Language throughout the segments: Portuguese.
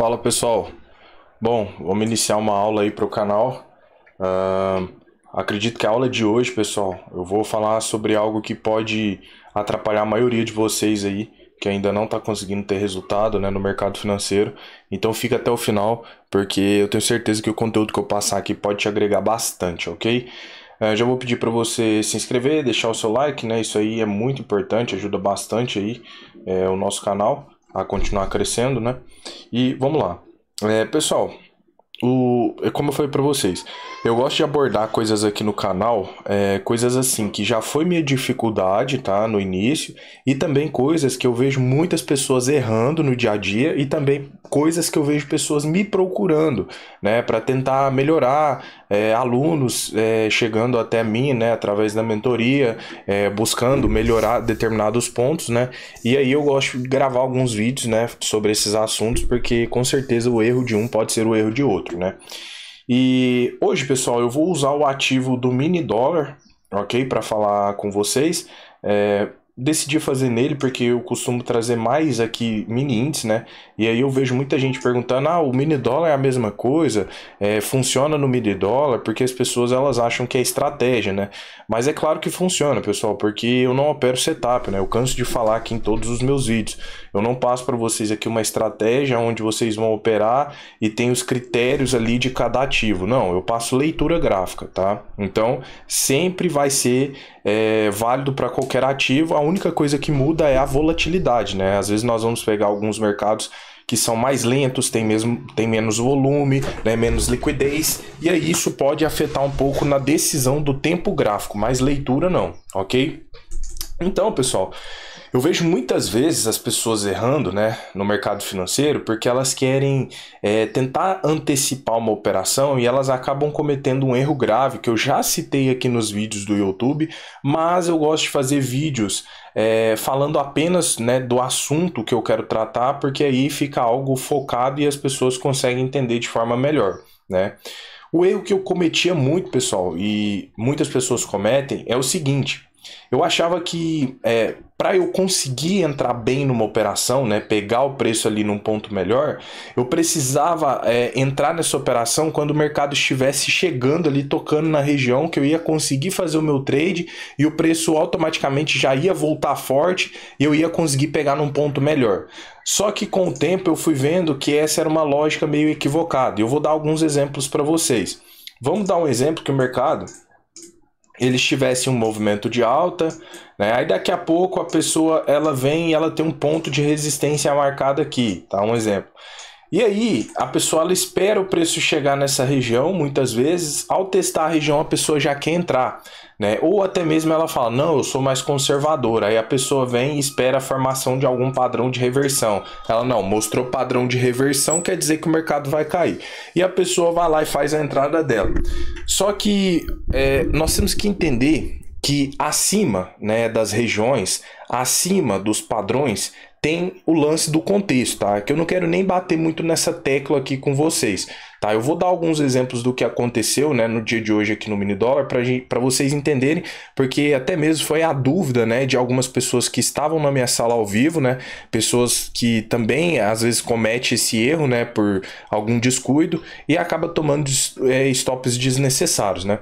Fala pessoal, bom, vamos iniciar uma aula aí para o canal. Uh, acredito que a aula de hoje, pessoal, eu vou falar sobre algo que pode atrapalhar a maioria de vocês aí que ainda não está conseguindo ter resultado né, no mercado financeiro. Então fica até o final, porque eu tenho certeza que o conteúdo que eu passar aqui pode te agregar bastante, ok? Uh, já vou pedir para você se inscrever, deixar o seu like, né? Isso aí é muito importante, ajuda bastante aí é, o nosso canal a continuar crescendo, né? E vamos lá. É, pessoal, o, como eu falei para vocês, eu gosto de abordar coisas aqui no canal, é, coisas assim que já foi minha dificuldade, tá, no início, e também coisas que eu vejo muitas pessoas errando no dia a dia e também coisas que eu vejo pessoas me procurando, né, para tentar melhorar, é, alunos é, chegando até mim, né, através da mentoria, é, buscando melhorar determinados pontos, né, e aí eu gosto de gravar alguns vídeos, né, sobre esses assuntos, porque com certeza o erro de um pode ser o erro de outro, né. E hoje, pessoal, eu vou usar o ativo do mini dólar, ok, para falar com vocês, é, decidi fazer nele porque eu costumo trazer mais aqui mini índice, né? E aí eu vejo muita gente perguntando: ah, o mini dólar é a mesma coisa? É, funciona no mini dólar? Porque as pessoas elas acham que é estratégia, né? Mas é claro que funciona, pessoal, porque eu não opero setup, né? Eu canso de falar aqui em todos os meus vídeos. Eu não passo para vocês aqui uma estratégia onde vocês vão operar e tem os critérios ali de cada ativo. Não, eu passo leitura gráfica, tá? Então sempre vai ser é, válido para qualquer ativo. A única coisa que muda é a volatilidade, né? Às vezes nós vamos pegar alguns mercados que são mais lentos, tem, mesmo, tem menos volume, né, menos liquidez, e aí isso pode afetar um pouco na decisão do tempo gráfico, mas leitura não, ok? Então, pessoal, eu vejo muitas vezes as pessoas errando né, no mercado financeiro porque elas querem é, tentar antecipar uma operação e elas acabam cometendo um erro grave que eu já citei aqui nos vídeos do YouTube, mas eu gosto de fazer vídeos é, falando apenas né, do assunto que eu quero tratar, porque aí fica algo focado e as pessoas conseguem entender de forma melhor. Né? O erro que eu cometia muito, pessoal, e muitas pessoas cometem, é o seguinte: eu achava que é, para eu conseguir entrar bem numa operação, né, pegar o preço ali num ponto melhor, eu precisava é, entrar nessa operação quando o mercado estivesse chegando ali, tocando na região que eu ia conseguir fazer o meu trade e o preço automaticamente já ia voltar forte e eu ia conseguir pegar num ponto melhor. Só que com o tempo eu fui vendo que essa era uma lógica meio equivocada. Eu vou dar alguns exemplos para vocês. Vamos dar um exemplo que o mercado eles tivessem um movimento de alta, né? Aí daqui a pouco a pessoa ela vem e ela tem um ponto de resistência marcado aqui, tá? Um exemplo. E aí, a pessoa ela espera o preço chegar nessa região, muitas vezes, ao testar a região, a pessoa já quer entrar, né? Ou até mesmo ela fala: "Não, eu sou mais conservadora". Aí a pessoa vem e espera a formação de algum padrão de reversão. Ela não mostrou padrão de reversão, quer dizer que o mercado vai cair. E a pessoa vai lá e faz a entrada dela. Só que é, nós temos que entender que acima né, das regiões, acima dos padrões, tem o lance do contexto, tá? Que eu não quero nem bater muito nessa tecla aqui com vocês, tá? Eu vou dar alguns exemplos do que aconteceu, né, no dia de hoje aqui no Mini Dólar para vocês entenderem, porque até mesmo foi a dúvida, né, de algumas pessoas que estavam na minha sala ao vivo, né? Pessoas que também às vezes comete esse erro, né, por algum descuido e acaba tomando é, stops desnecessários, né?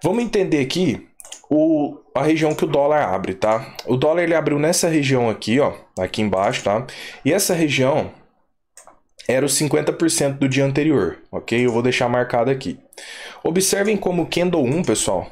Vamos entender aqui o a região que o dólar abre, tá? O dólar ele abriu nessa região aqui, ó, aqui embaixo, tá? E essa região era os 50% do dia anterior, ok? Eu vou deixar marcado aqui. Observem como o candle 1, pessoal,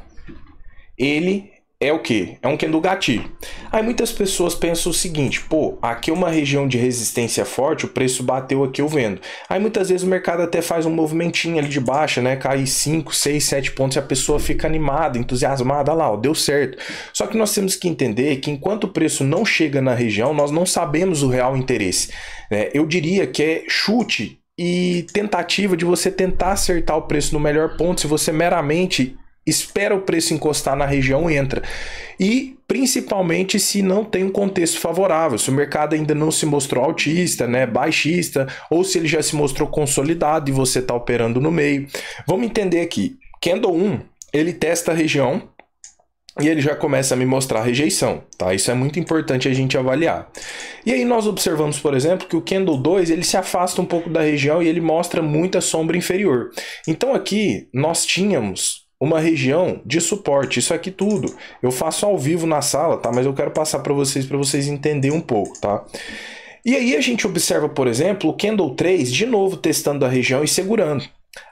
ele é o que? É um gatilho. Aí muitas pessoas pensam o seguinte, pô, aqui é uma região de resistência forte, o preço bateu aqui, eu vendo. Aí muitas vezes o mercado até faz um movimentinho ali de baixa, né? Cai 5, 6, 7 pontos e a pessoa fica animada, entusiasmada, lá, ó, deu certo. Só que nós temos que entender que enquanto o preço não chega na região, nós não sabemos o real interesse. Né? Eu diria que é chute e tentativa de você tentar acertar o preço no melhor ponto se você meramente espera o preço encostar na região entra. E principalmente se não tem um contexto favorável, se o mercado ainda não se mostrou altista, né, baixista, ou se ele já se mostrou consolidado e você está operando no meio. Vamos entender aqui. Candle 1, ele testa a região e ele já começa a me mostrar a rejeição, tá? Isso é muito importante a gente avaliar. E aí nós observamos, por exemplo, que o candle 2, ele se afasta um pouco da região e ele mostra muita sombra inferior. Então aqui nós tínhamos uma região de suporte. Isso aqui tudo eu faço ao vivo na sala, tá? Mas eu quero passar para vocês para vocês entenderem um pouco, tá? E aí a gente observa, por exemplo, o Candle 3 de novo testando a região e segurando.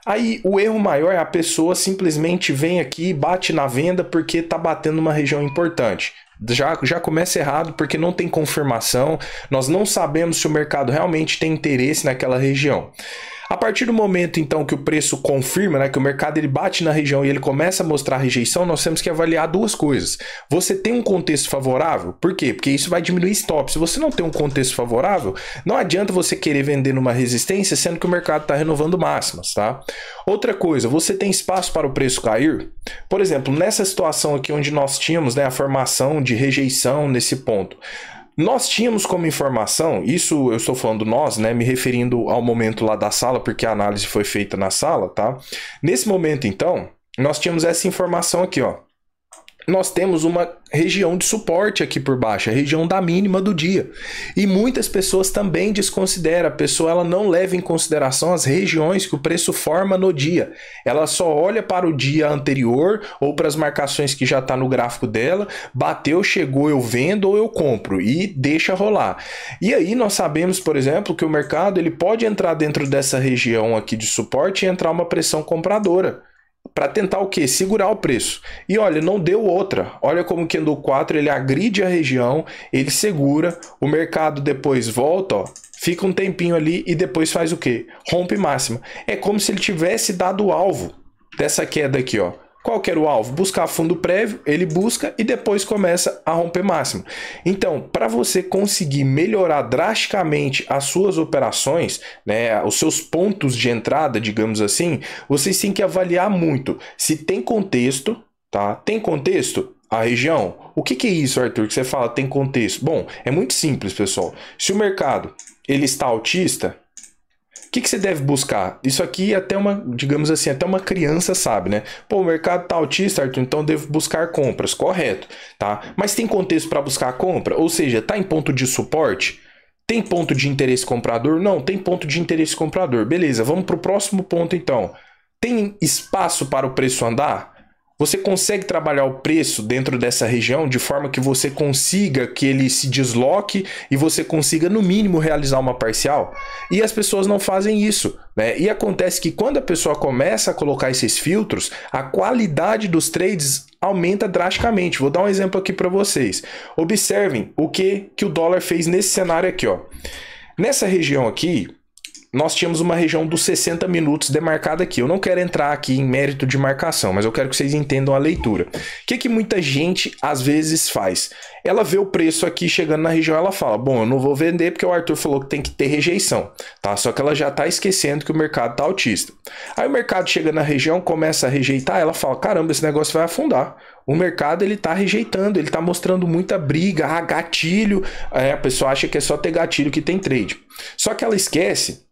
Aí o erro maior é a pessoa simplesmente vem aqui e bate na venda porque tá batendo uma região importante. Já, já começa errado porque não tem confirmação, nós não sabemos se o mercado realmente tem interesse naquela região. A partir do momento então que o preço confirma, né, que o mercado ele bate na região e ele começa a mostrar rejeição, nós temos que avaliar duas coisas. Você tem um contexto favorável? Por quê? Porque isso vai diminuir stop. Se você não tem um contexto favorável, não adianta você querer vender numa resistência, sendo que o mercado está renovando máximas, tá? Outra coisa, você tem espaço para o preço cair? Por exemplo, nessa situação aqui onde nós tínhamos né, a formação de rejeição nesse ponto. Nós tínhamos como informação, isso eu estou falando nós, né, me referindo ao momento lá da sala, porque a análise foi feita na sala, tá? Nesse momento, então, nós tínhamos essa informação aqui, ó nós temos uma região de suporte aqui por baixo, a região da mínima do dia. E muitas pessoas também desconsideram, a pessoa ela não leva em consideração as regiões que o preço forma no dia. Ela só olha para o dia anterior ou para as marcações que já está no gráfico dela, bateu, chegou, eu vendo ou eu compro e deixa rolar. E aí nós sabemos, por exemplo, que o mercado ele pode entrar dentro dessa região aqui de suporte e entrar uma pressão compradora para tentar o que Segurar o preço. E olha, não deu outra. Olha como o no 4 ele agride a região, ele segura, o mercado depois volta, ó, fica um tempinho ali e depois faz o que Rompe máxima. É como se ele tivesse dado o alvo dessa queda aqui, ó. Qual que era o alvo? Buscar fundo prévio, ele busca e depois começa a romper máximo. Então, para você conseguir melhorar drasticamente as suas operações, né, os seus pontos de entrada, digamos assim, vocês têm que avaliar muito se tem contexto, tá? Tem contexto? A região. O que, que é isso, Arthur, que você fala tem contexto? Bom, é muito simples, pessoal. Se o mercado ele está autista, que, que você deve buscar? Isso aqui é até uma, digamos assim, até uma criança sabe, né? Pô, o mercado tá autista, então devo buscar compras, correto, tá? Mas tem contexto para buscar a compra? Ou seja, tá em ponto de suporte? Tem ponto de interesse comprador? Não, tem ponto de interesse comprador. Beleza, vamos para o próximo ponto então. Tem espaço para o preço andar? Você consegue trabalhar o preço dentro dessa região de forma que você consiga que ele se desloque e você consiga, no mínimo, realizar uma parcial? E as pessoas não fazem isso. Né? E acontece que quando a pessoa começa a colocar esses filtros, a qualidade dos trades aumenta drasticamente. Vou dar um exemplo aqui para vocês. Observem o que, que o dólar fez nesse cenário aqui. Ó. Nessa região aqui, nós tínhamos uma região dos 60 minutos demarcada aqui. Eu não quero entrar aqui em mérito de marcação, mas eu quero que vocês entendam a leitura. O que, que muita gente às vezes faz? Ela vê o preço aqui chegando na região, ela fala: Bom, eu não vou vender porque o Arthur falou que tem que ter rejeição, tá? Só que ela já tá esquecendo que o mercado tá autista. Aí o mercado chega na região, começa a rejeitar, ela fala: Caramba, esse negócio vai afundar. O mercado ele tá rejeitando, ele tá mostrando muita briga, ah, gatilho. É, a pessoa acha que é só ter gatilho que tem trade. Só que ela esquece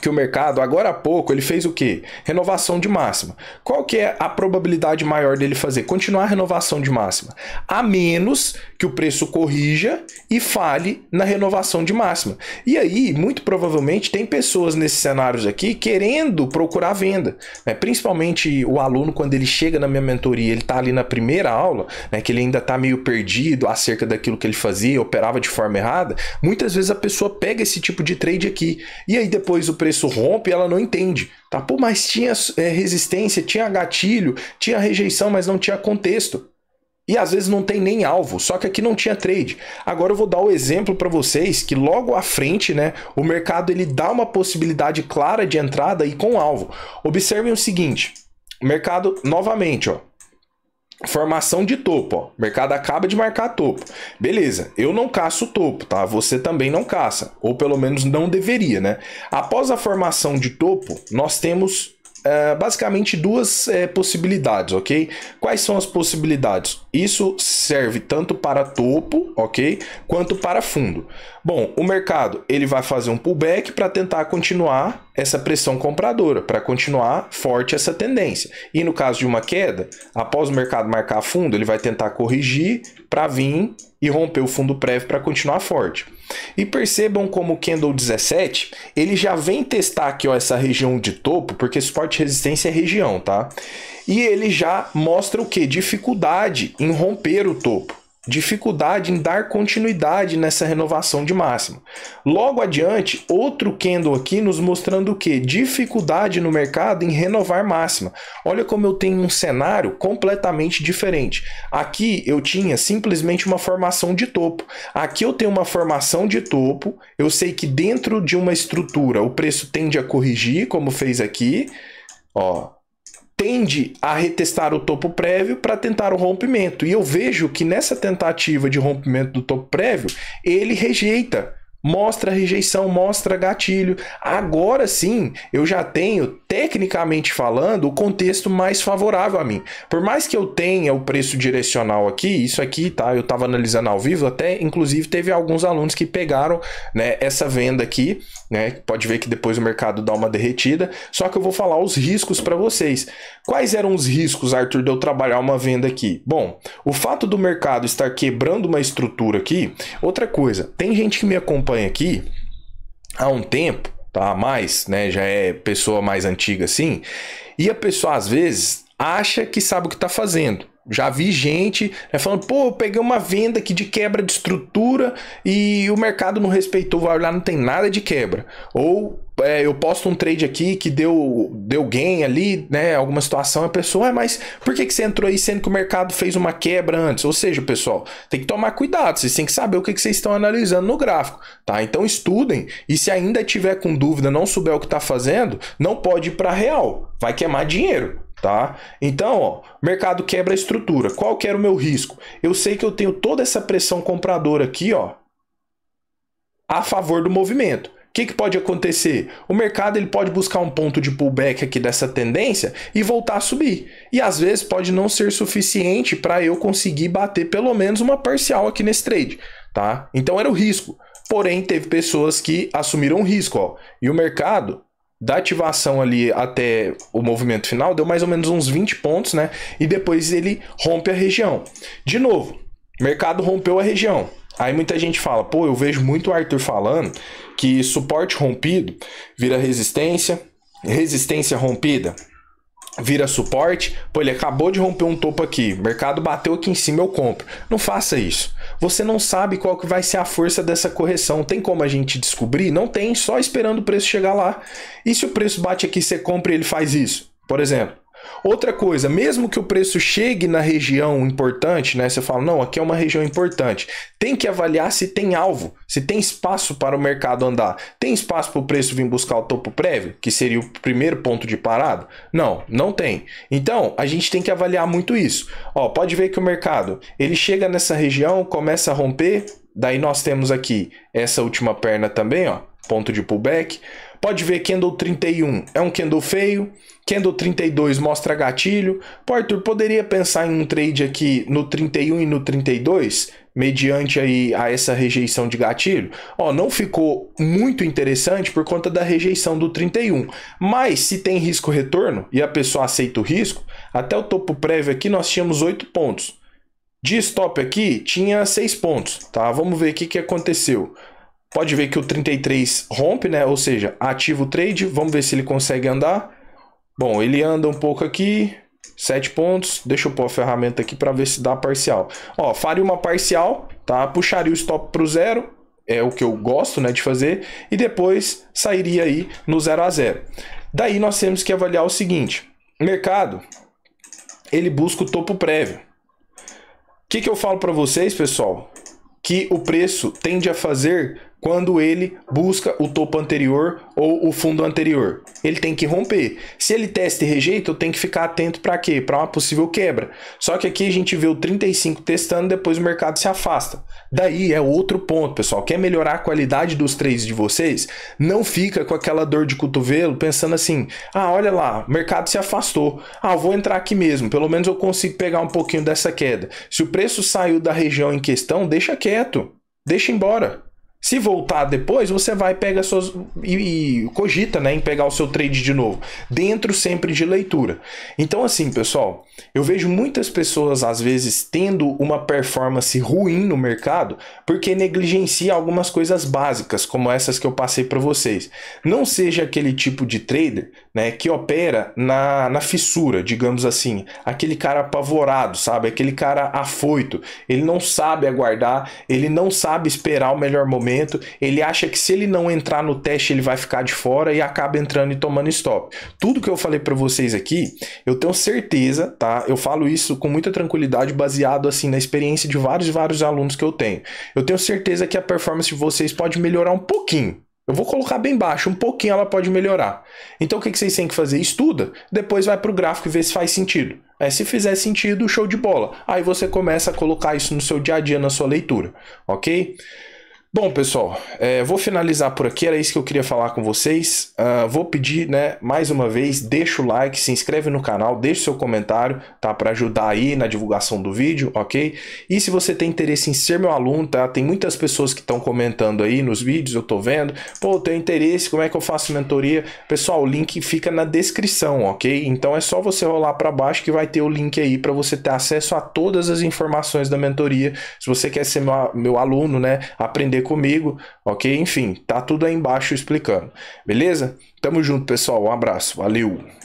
que o mercado, agora há pouco, ele fez o quê? Renovação de máxima. Qual que é a probabilidade maior dele fazer? Continuar a renovação de máxima. A menos que o preço corrija e fale na renovação de máxima. E aí, muito provavelmente, tem pessoas nesses cenários aqui querendo procurar venda. Né? Principalmente o aluno, quando ele chega na minha mentoria, ele está ali na primeira aula, né? que ele ainda está meio perdido acerca daquilo que ele fazia, operava de forma errada. Muitas vezes a pessoa pega esse tipo de trade aqui. E aí depois o preço rompe, ela não entende. Tá? Pô, mas tinha é, resistência, tinha gatilho, tinha rejeição, mas não tinha contexto. E às vezes não tem nem alvo, só que aqui não tinha trade. Agora eu vou dar o exemplo para vocês que logo à frente, né, o mercado ele dá uma possibilidade clara de entrada e com alvo. Observem o seguinte, mercado novamente, ó, Formação de topo, ó. O mercado acaba de marcar topo. Beleza, eu não caço topo, tá? Você também não caça, ou pelo menos não deveria, né? Após a formação de topo, nós temos uh, basicamente duas eh, possibilidades, ok? Quais são as possibilidades? Isso serve tanto para topo, ok? Quanto para fundo. Bom, o mercado ele vai fazer um pullback para tentar continuar essa pressão compradora, para continuar forte essa tendência. E no caso de uma queda, após o mercado marcar fundo, ele vai tentar corrigir para vir e rompeu o fundo prévio para continuar forte. E percebam como o candle 17, ele já vem testar aqui ó, essa região de topo, porque suporte e resistência é região, tá? E ele já mostra o que? Dificuldade em romper o topo dificuldade em dar continuidade nessa renovação de máxima. Logo adiante, outro candle aqui nos mostrando o que? Dificuldade no mercado em renovar máxima. Olha como eu tenho um cenário completamente diferente. Aqui eu tinha simplesmente uma formação de topo. Aqui eu tenho uma formação de topo. Eu sei que dentro de uma estrutura o preço tende a corrigir, como fez aqui. Ó, tende a retestar o topo prévio para tentar o rompimento. E eu vejo que nessa tentativa de rompimento do topo prévio, ele rejeita mostra rejeição, mostra gatilho. Agora sim, eu já tenho, tecnicamente falando, o contexto mais favorável a mim. Por mais que eu tenha o preço direcional aqui, isso aqui, tá? Eu estava analisando ao vivo, até inclusive teve alguns alunos que pegaram, né, essa venda aqui, né? Pode ver que depois o mercado dá uma derretida. Só que eu vou falar os riscos para vocês. Quais eram os riscos, Arthur, de eu trabalhar uma venda aqui? Bom, o fato do mercado estar quebrando uma estrutura aqui, outra coisa, tem gente que me acompanha acompanha aqui há um tempo, tá? Mais, né? Já é pessoa mais antiga assim. E a pessoa às vezes acha que sabe o que está fazendo. Já vi gente né, falando, pô, eu peguei uma venda aqui de quebra de estrutura e o mercado não respeitou, vai olhar, não tem nada de quebra. Ou é, eu posto um trade aqui que deu, deu gain ali, né? Alguma situação, a pessoa, é mas por que, que você entrou aí sendo que o mercado fez uma quebra antes? Ou seja, pessoal, tem que tomar cuidado, vocês têm que saber o que, que vocês estão analisando no gráfico, tá? Então estudem e se ainda tiver com dúvida, não souber o que está fazendo, não pode ir para real, vai queimar dinheiro. Tá? Então, ó, mercado quebra a estrutura. Qual que era o meu risco? Eu sei que eu tenho toda essa pressão compradora aqui, ó, a favor do movimento. O que, que pode acontecer? O mercado ele pode buscar um ponto de pullback aqui dessa tendência e voltar a subir. E às vezes pode não ser suficiente para eu conseguir bater pelo menos uma parcial aqui nesse trade. Tá? Então era o risco. Porém, teve pessoas que assumiram o risco. Ó, e o mercado da ativação ali até o movimento final, deu mais ou menos uns 20 pontos, né? E depois ele rompe a região. De novo, mercado rompeu a região. Aí muita gente fala, pô, eu vejo muito o Arthur falando que suporte rompido vira resistência, resistência rompida vira suporte, pô, ele acabou de romper um topo aqui, mercado bateu aqui em cima, eu compro. Não faça isso. Você não sabe qual que vai ser a força dessa correção. Tem como a gente descobrir? Não tem, só esperando o preço chegar lá. E se o preço bate aqui, você compra e ele faz isso? Por exemplo, Outra coisa, mesmo que o preço chegue na região importante, né? Você fala, não, aqui é uma região importante. Tem que avaliar se tem alvo, se tem espaço para o mercado andar. Tem espaço para o preço vir buscar o topo prévio, que seria o primeiro ponto de parada? Não, não tem. Então, a gente tem que avaliar muito isso. Ó, pode ver que o mercado, ele chega nessa região, começa a romper, daí nós temos aqui essa última perna também, ó, ponto de pullback. Pode ver candle 31, é um candle feio. Candle 32 mostra gatilho. Pô, Arthur, poderia pensar em um trade aqui no 31 e no 32? mediante aí a essa rejeição de gatilho, ó, não ficou muito interessante por conta da rejeição do 31. Mas se tem risco retorno e a pessoa aceita o risco, até o topo prévio aqui nós tínhamos 8 pontos. De stop aqui tinha 6 pontos, tá? Vamos ver o que, que aconteceu. Pode ver que o 33 rompe, né? Ou seja, ativa o trade. Vamos ver se ele consegue andar. Bom, ele anda um pouco aqui. 7 pontos. Deixa eu pôr a ferramenta aqui para ver se dá parcial. Ó, faria uma parcial, tá? Puxaria o stop para o zero. É o que eu gosto, né, de fazer. E depois sairia aí no 0 a 0. Daí nós temos que avaliar o seguinte. mercado, ele busca o topo prévio. O que, que eu falo para vocês, pessoal? Que o preço tende a fazer quando ele busca o topo anterior ou o fundo anterior. Ele tem que romper. Se ele testa e rejeita, eu tenho que ficar atento para quê? Para uma possível quebra. Só que aqui a gente vê o 35 testando, depois o mercado se afasta. Daí é outro ponto, pessoal. Quer melhorar a qualidade dos trades de vocês? Não fica com aquela dor de cotovelo pensando assim: "Ah, olha lá, o mercado se afastou. Ah, vou entrar aqui mesmo, pelo menos eu consigo pegar um pouquinho dessa queda". Se o preço saiu da região em questão, deixa quieto. Deixa embora. Se voltar depois, você vai pega suas e, e, cogita, né, em pegar o seu trade de novo, dentro sempre de leitura. Então assim, pessoal, eu vejo muitas pessoas, às vezes, tendo uma performance ruim no mercado porque negligencia algumas coisas básicas, como essas que eu passei para vocês. Não seja aquele tipo de trader né, que opera na, na fissura, digamos assim. Aquele cara apavorado, sabe? Aquele cara afoito. Ele não sabe aguardar, ele não sabe esperar o melhor momento, ele acha que se ele não entrar no teste, ele vai ficar de fora e acaba entrando e tomando stop. Tudo que eu falei para vocês aqui, eu tenho certeza tá? Eu falo isso com muita tranquilidade, baseado assim na experiência de vários e vários alunos que eu tenho. Eu tenho certeza que a performance de vocês pode melhorar um pouquinho. Eu vou colocar bem baixo, um pouquinho ela pode melhorar. Então o que, vocês têm que fazer? Estuda, depois vai para o gráfico e vê se faz sentido. É, se fizer sentido, show de bola. Aí você começa a colocar isso no seu dia a dia, na sua leitura, ok? Bom, pessoal, é, vou finalizar por aqui. Era isso que eu queria falar com vocês. Uh, vou pedir, né, mais uma vez, deixa o like, se inscreve no canal, deixa seu comentário, tá? Para ajudar aí na divulgação do vídeo, ok? E se você tem interesse em ser meu aluno, tá? Tem muitas pessoas que estão comentando aí nos vídeos, eu tô vendo. Pô, tem tenho interesse, como é que eu faço mentoria? Pessoal, o link fica na descrição, ok? Então é só você rolar para baixo que vai ter o link aí para você ter acesso a todas as informações da mentoria. Se você quer ser meu, meu aluno, né, aprender ver comigo, ok? Enfim, tá tudo aí embaixo explicando. Beleza? Tamo junto, pessoal. Um abraço. Valeu!